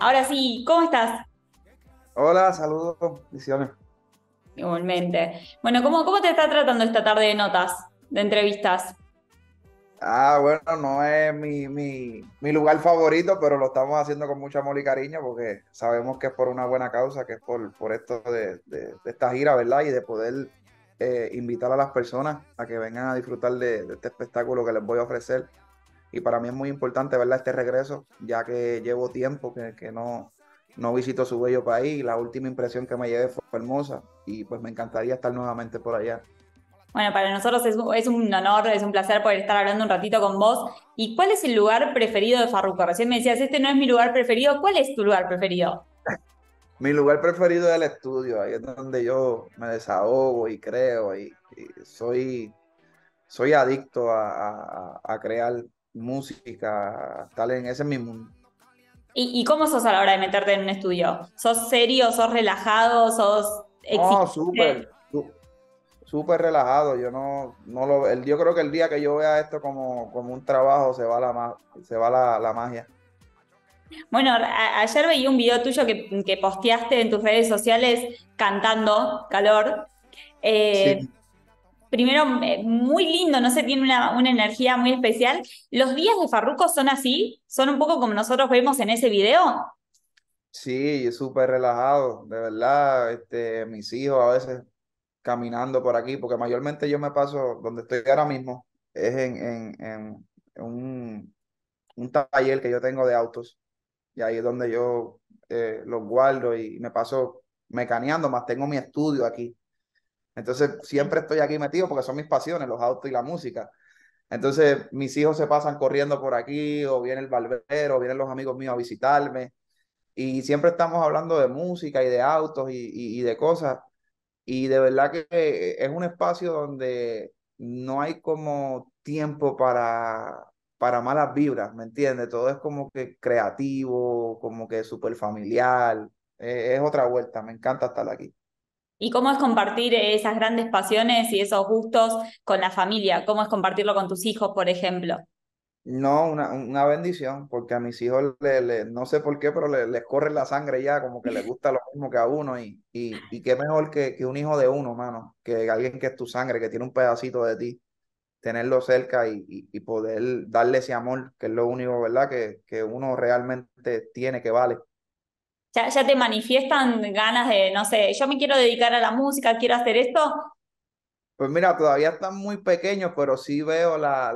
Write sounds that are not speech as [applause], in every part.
Ahora sí, ¿cómo estás? Hola, saludos, bendiciones. Igualmente. Bueno, ¿cómo, ¿cómo te está tratando esta tarde de notas, de entrevistas? Ah, bueno, no es mi, mi, lugar favorito, pero lo estamos haciendo con mucha amor y cariño porque sabemos que es por una buena causa, que es por, por esto de, esta gira, ¿verdad? Y de poder eh, invitar a las personas a que vengan a disfrutar de, este espectáculo que les voy a ofrecer y para mí es muy importante verla este regreso, ya que llevo tiempo que, que no, no visito su bello país. La última impresión que me llevé fue hermosa y pues me encantaría estar nuevamente por allá. Bueno, para nosotros es, es, un honor, es un placer poder estar hablando un ratito con vos. ¿Y cuál es el lugar preferido de Farruko? Recién me decías, este no es mi lugar preferido. ¿Cuál es tu lugar preferido? [laughs] mi lugar preferido es el estudio. Ahí es donde yo me desahogo y creo y, soy, soy adicto a, a, a crear música, tal, en ese mismo. ¿Y, ¿Y, cómo sos a la hora de meterte en un estudio? ¿Sos serio, sos relajado, sos No, súper, súper relajado. Yo no, lo, el, yo creo que el día que yo vea esto como, como un trabajo se va la, se va la, magia. Bueno, ayer veí un video tuyo que, posteaste en tus redes sociales cantando calor. Eh, primero eh, muy lindo, no sé, tiene una, energía muy especial. ¿Los días de Farruko son así? ¿Son un poco como nosotros vemos en ese video? Sí, súper relajado, de verdad. Este, mis hijos a veces caminando por aquí, porque mayormente yo me paso donde estoy ahora mismo, es en, un, taller que yo tengo de autos, y ahí es donde yo eh, los guardo y me paso mecaneando, más tengo mi estudio aquí. Entonces, siempre estoy aquí metido porque son mis pasiones, los autos y la música. Entonces, mis hijos se pasan corriendo por aquí, o viene el barbero, o vienen los amigos míos a visitarme. Y siempre estamos hablando de música y de autos y, de cosas. Y de verdad que eh, es un espacio donde no hay como tiempo para, para malas vibras, ¿me entiendes? Todo es como que creativo, como que súper familiar. Eh, es otra vuelta, me encanta estar aquí. ¿Y cómo es compartir esas grandes pasiones y esos gustos con la familia? ¿Cómo es compartirlo con tus hijos, por ejemplo? No, una, bendición, porque a mis hijos, le, le, no sé por qué, pero les corre la sangre ya, como que les [laughs] gusta lo mismo que a uno, y, y, y qué mejor que, un hijo de uno, mano, que alguien que es tu sangre, que tiene un pedacito de ti, tenerlo cerca y, y poder darle ese amor, que es lo único, ¿verdad?, que, que uno realmente tiene, que vale. Ya, te manifiestan ganas de, no sé, yo me quiero dedicar a la música, quiero hacer esto. Pues mira, todavía están muy pequeños, pero sí veo la,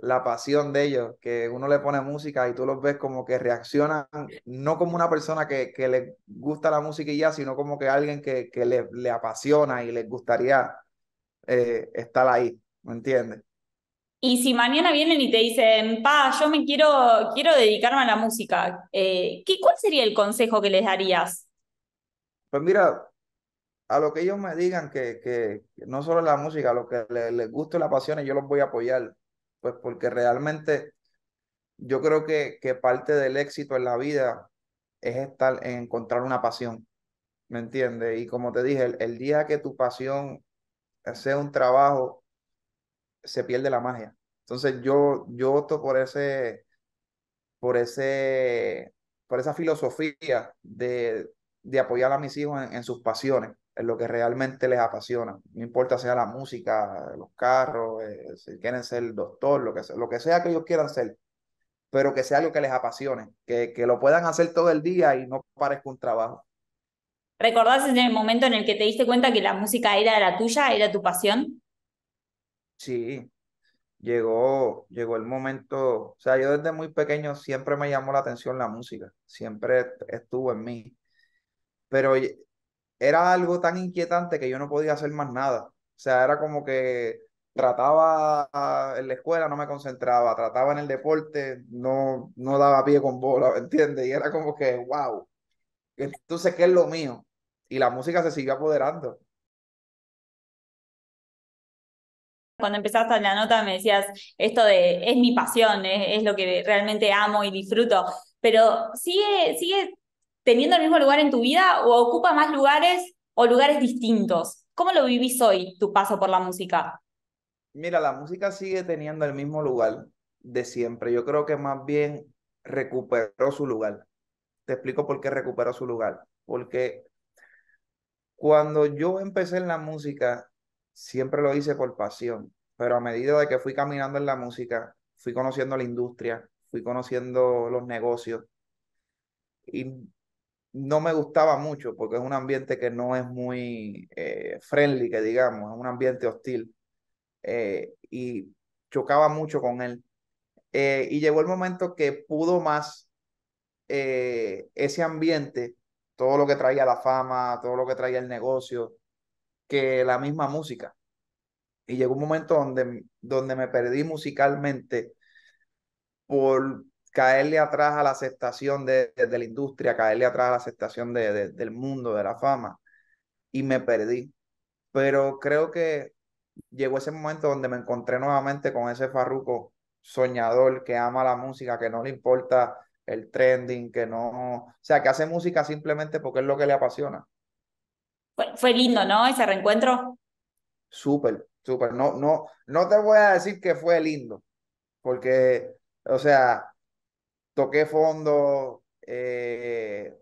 la, pasión de ellos, que uno le pone música y tú los ves como que reaccionan, no como una persona que, que le gusta la música y ya, sino como que alguien que, que le, apasiona y les gustaría eh, estar ahí, ¿me entiendes? Y si mañana vienen y te dicen, pa, yo me quiero, quiero dedicarme a la música, eh, ¿qué, ¿cuál sería el consejo que les darías? Pues mira, a lo que ellos me digan que, que, no solo la música, a lo que les, guste la pasión, yo los voy a apoyar. Pues porque realmente yo creo que, que parte del éxito en la vida es estar en encontrar una pasión. ¿Me entiendes? Y como te dije, el día que tu pasión sea un trabajo, se pierde la magia. Entonces yo, yo opto por ese, por ese, por esa filosofía de, de apoyar a mis hijos en, sus pasiones, en lo que realmente les apasiona. No importa sea la música, los carros, eh, si quieren ser doctor, lo que, sea, lo que sea que ellos quieran ser, pero que sea algo que les apasione, que, que lo puedan hacer todo el día y no parezca un trabajo. ¿Recordás en el momento en el que te diste cuenta que la música era la tuya, era tu pasión? Sí, llegó, llegó el momento, o sea, yo desde muy pequeño siempre me llamó la atención la música, siempre estuvo en mí, pero era algo tan inquietante que yo no podía hacer más nada, o sea, era como que trataba ah, en la escuela, no me concentraba, trataba en el deporte, no, no daba pie con bola, ¿me entiendes? Y era como que, wow, entonces, ¿qué es lo mío? Y la música se siguió apoderando. cuando empezaste la nota me decías, esto de es mi pasión, es, lo que realmente amo y disfruto, pero ¿sigue, ¿sigue teniendo el mismo lugar en tu vida o ocupa más lugares o lugares distintos? ¿Cómo lo vivís hoy tu paso por la música? Mira, la música sigue teniendo el mismo lugar de siempre. Yo creo que más bien recuperó su lugar. Te explico por qué recuperó su lugar. Porque cuando yo empecé en la música, siempre lo hice por pasión, pero a medida de que fui caminando en la música, fui conociendo la industria, fui conociendo los negocios y no me gustaba mucho porque es un ambiente que no es muy eh, friendly, que digamos, es un ambiente hostil eh, y chocaba mucho con él. Eh, y llegó el momento que pudo más ese ambiente, todo lo que traía la fama, todo lo que traía el negocio, que la misma música. Y llegó un momento donde, donde me perdí musicalmente por caerle atrás a la aceptación de, la industria, caerle atrás a la aceptación de, del mundo, de la fama, y me perdí. Pero creo que llegó ese momento donde me encontré nuevamente con ese farruco soñador que ama la música, que no le importa el trending, que no, o sea, que hace música simplemente porque es lo que le apasiona. Fue, lindo, ¿no? Ese reencuentro. Súper, súper. No, no, no te voy a decir que fue lindo, porque, o sea, toqué fondo, eh,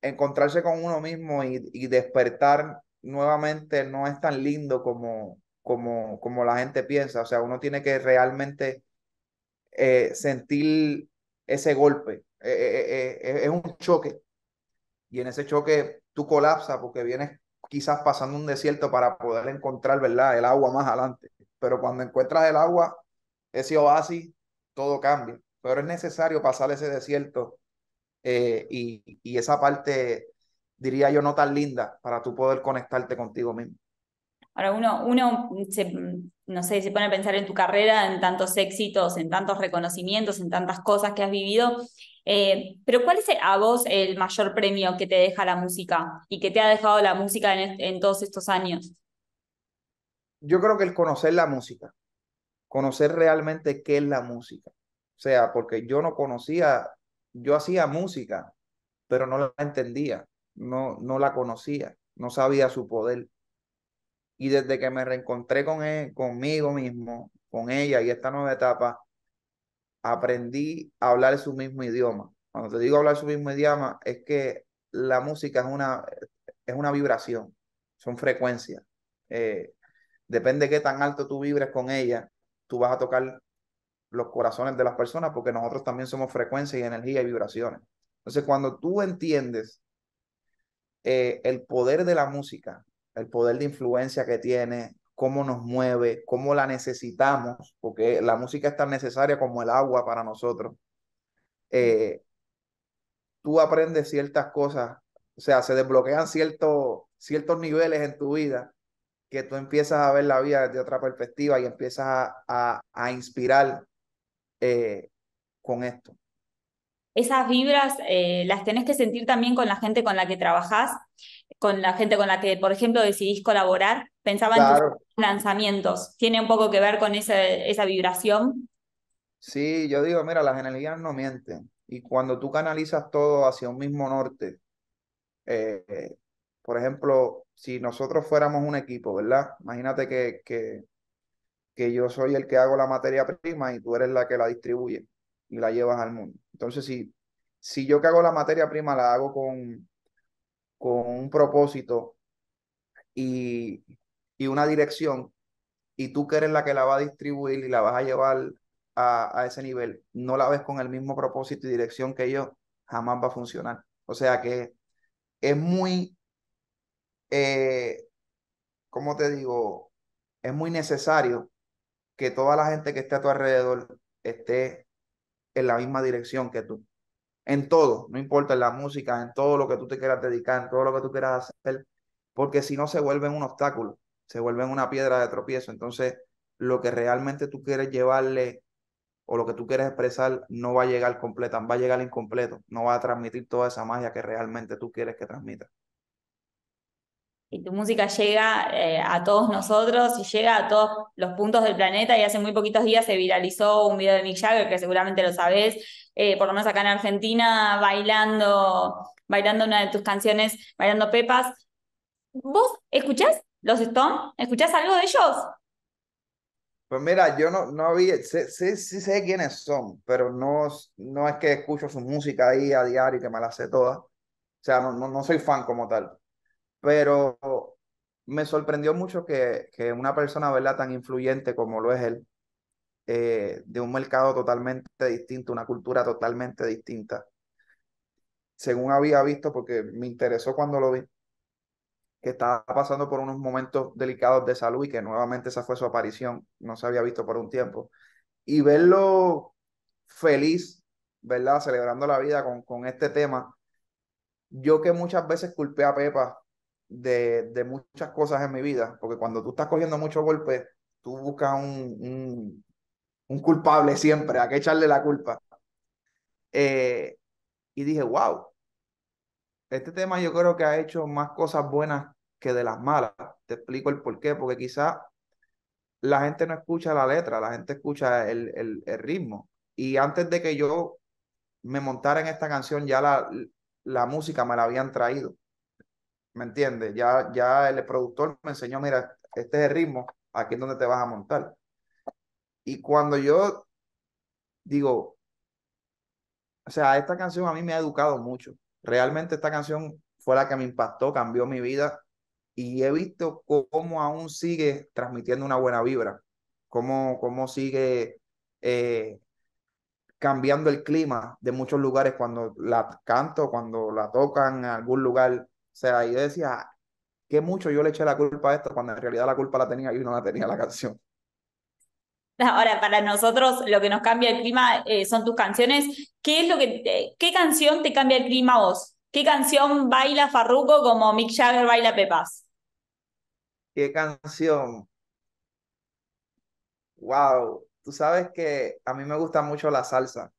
encontrarse con uno mismo y, despertar nuevamente no es tan lindo como, como, como la gente piensa. O sea, uno tiene que realmente eh, sentir ese golpe. Eh, es un choque. Y en ese choque tú colapsas porque vienes quizás pasando un desierto para poder encontrar, ¿verdad?, el agua más adelante. Pero cuando encuentras el agua, ese oasis, todo cambia. Pero es necesario pasar ese desierto eh, y, y esa parte, diría yo, no tan linda para tú poder conectarte contigo mismo. Ahora uno, uno se, no sé, se pone a pensar en tu carrera, en tantos éxitos, en tantos reconocimientos, en tantas cosas que has vivido eh, pero ¿cuál es a vos el mayor premio que te deja la música y que te ha dejado la música en, todos estos años? Yo creo que el conocer la música, conocer realmente qué es la música. O sea, porque yo no conocía, yo hacía música, pero no la entendía, no, no la conocía, no sabía su poder. Y desde que me reencontré con él, e, conmigo mismo, con ella y esta nueva etapa, aprendí a hablar su mismo idioma. Cuando te digo hablar su mismo idioma, es que la música es una, es una vibración, son frecuencias. Eh, depende de qué tan alto tú vibres con ella, tú vas a tocar los corazones de las personas porque nosotros también somos frecuencia y energía y vibraciones. Entonces, cuando tú entiendes eh, el poder de la música, el poder de influencia que tiene, cómo nos mueve, cómo la necesitamos, porque la música es tan necesaria como el agua para nosotros. Eh, tú aprendes ciertas cosas, o sea, se desbloquean ciertos, ciertos niveles en tu vida que tú empiezas a ver la vida desde otra perspectiva y empiezas a, inspirar eh, con esto esas vibras eh, las tenés que sentir también con la gente con la que trabajás, con la gente con la que, por ejemplo, decidís colaborar. Pensaba en tus lanzamientos. ¿Tiene un poco que ver con esa vibración? Sí, yo digo, mira, las energías no mienten. Y cuando tú canalizas todo hacia un mismo norte, eh, por ejemplo, si nosotros fuéramos un equipo, ¿verdad? Imagínate que, que yo soy el que hago la materia prima y tú eres la que la distribuye y la llevas al mundo. Entonces, si, si yo que hago la materia prima la hago con, con un propósito y, una dirección, y tú que eres la que la va a distribuir y la vas a llevar a, ese nivel, no la ves con el mismo propósito y dirección que yo, jamás va a funcionar. O sea que es muy, como eh, ¿cómo te digo? Es muy necesario que toda la gente que esté a tu alrededor esté en la misma dirección que tú. En todo, no importa en la música, en todo lo que tú te quieras dedicar, en todo lo que tú quieras hacer, porque si no se vuelven un obstáculo, se vuelven una piedra de tropiezo. Entonces, lo que realmente tú quieres llevarle o lo que tú quieres expresar no va a llegar completa, va a llegar incompleto, no va a transmitir toda esa magia que realmente tú quieres que transmita y tu música llega eh, a todos nosotros y llega a todos los puntos del planeta y hace muy poquitos días se viralizó un video de Mick Jagger, que seguramente lo sabés, eh, por lo menos acá en Argentina, bailando, bailando una de tus canciones, bailando Pepas. ¿Vos escuchás los Stones? ¿Escuchás algo de ellos? Pues mira, yo no, no vi, sí, sé quiénes son, pero no, no es que escucho su música ahí a diario y que me la sé toda. O sea, no, no soy fan como tal pero me sorprendió mucho que, una persona, ¿verdad?, tan influyente como lo es él, eh, de un mercado totalmente distinto, una cultura totalmente distinta, según había visto, porque me interesó cuando lo vi, que estaba pasando por unos momentos delicados de salud y que nuevamente esa fue su aparición, no se había visto por un tiempo, y verlo feliz, ¿verdad?, celebrando la vida con, con este tema, yo que muchas veces culpé a Pepa de, muchas cosas en mi vida, porque cuando tú estás cogiendo muchos golpes, tú buscas un, un, culpable siempre, a que echarle la culpa. Eh, y dije, wow, este tema yo creo que ha hecho más cosas buenas que de las malas. Te explico el por qué, porque quizá la gente no escucha la letra, la gente escucha el, el ritmo. Y antes de que yo me montara en esta canción, ya la, la música me la habían traído. ¿me entiendes? Ya, ya el productor me enseñó, mira, este es el ritmo, aquí es donde te vas a montar. Y cuando yo digo, o sea, esta canción a mí me ha educado mucho. Realmente esta canción fue la que me impactó, cambió mi vida y he visto cómo aún sigue transmitiendo una buena vibra, cómo, cómo sigue eh, cambiando el clima de muchos lugares cuando la canto, cuando la tocan en algún lugar o sea, yo decía, qué mucho yo le eché la culpa a esto cuando en realidad la culpa la tenía y no la tenía la canción. Ahora, para nosotros lo que nos cambia el clima eh, son tus canciones. ¿Qué es lo que qué canción te cambia el clima vos? ¿Qué canción baila Farruko como Mick Jagger baila Pepas? ¿Qué canción? Wow, tú sabes que a mí me gusta mucho la salsa.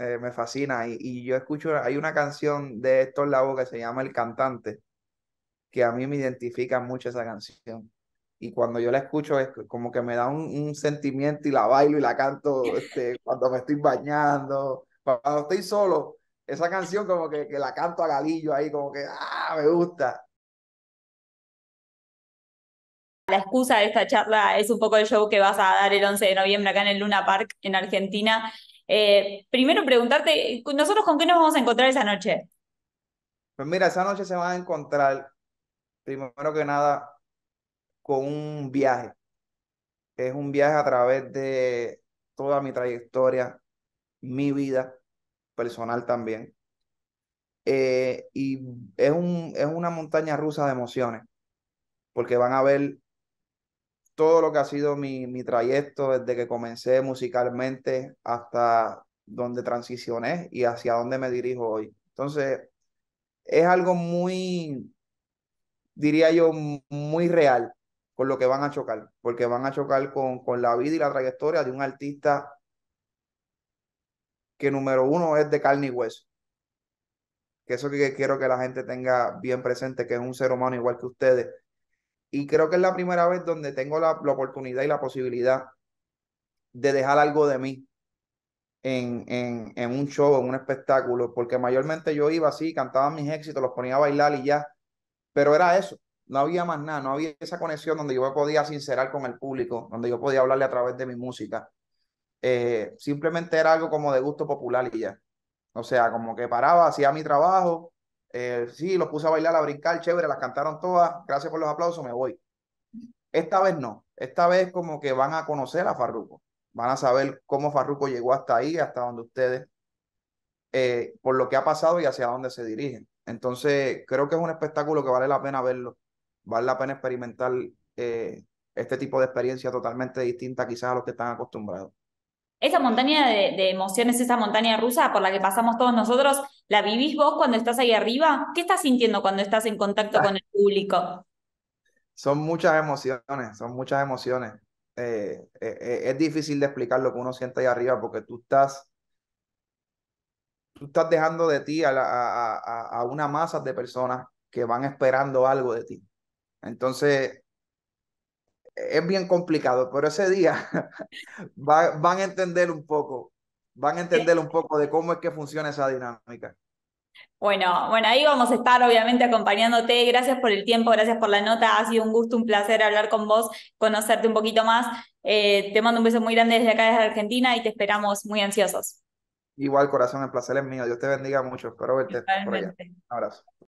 Eh, me fascina. Y, yo escucho, hay una canción de Héctor Lavoe que se llama El Cantante, que a mí me identifica mucho esa canción. Y cuando yo la escucho es como que me da un, sentimiento y la bailo y la canto este, [laughs] cuando me estoy bañando, cuando estoy solo. Esa canción como que, la canto a galillo ahí, como que, ah, me gusta la excusa de esta charla es un poco el show que vas a dar el 11 de noviembre acá en el Luna Park en Argentina. Eh, primero preguntarte, ¿nosotros con qué nos vamos a encontrar esa noche? Pues mira, esa noche se va a encontrar, primero que nada, con un viaje. Es un viaje a través de toda mi trayectoria, mi vida personal también. Eh, y es, un, es una montaña rusa de emociones, porque van a ver todo lo que ha sido mi, trayecto desde que comencé musicalmente hasta donde transicioné y hacia dónde me dirijo hoy. Entonces, es algo muy, diría yo, muy real con lo que van a chocar, porque van a chocar con, con la vida y la trayectoria de un artista que número uno es de carne y hueso. Que eso que quiero que la gente tenga bien presente, que es un ser humano igual que ustedes, y creo que es la primera vez donde tengo la, oportunidad y la posibilidad de dejar algo de mí en, un show, en un espectáculo, porque mayormente yo iba así, cantaba mis éxitos, los ponía a bailar y ya, pero era eso, no había más nada, no había esa conexión donde yo podía sincerar con el público, donde yo podía hablarle a través de mi música. Eh, simplemente era algo como de gusto popular y ya. O sea, como que paraba, hacía mi trabajo, eh, sí, los puse a bailar, a brincar, chévere, las cantaron todas, gracias por los aplausos, me voy. Esta vez no, esta vez como que van a conocer a Farruko, van a saber cómo Farruko llegó hasta ahí, hasta donde ustedes, eh, por lo que ha pasado y hacia dónde se dirigen. Entonces, creo que es un espectáculo que vale la pena verlo, vale la pena experimentar eh, este tipo de experiencia totalmente distinta quizás a los que están acostumbrados esa montaña de, emociones, esa montaña rusa por la que pasamos todos nosotros, ¿la vivís vos cuando estás ahí arriba? ¿Qué estás sintiendo cuando estás en contacto ah. con el público? Son muchas emociones, son muchas emociones. Eh, eh, eh, es difícil de explicar lo que uno siente ahí arriba porque tú estás, tú estás dejando de ti a, a, a una masa de personas que van esperando algo de ti. Entonces, es bien complicado, pero ese día [laughs] van a entender un poco, van a entender un poco de cómo es que funciona esa dinámica. Bueno, bueno, ahí vamos a estar obviamente acompañándote. Gracias por el tiempo, gracias por la nota. Ha sido un gusto, un placer hablar con vos, conocerte un poquito más. Eh, te mando un beso muy grande desde acá, desde Argentina, y te esperamos muy ansiosos. Igual, corazón, el placer es mío. Dios te bendiga mucho. Espero verte Un abrazo.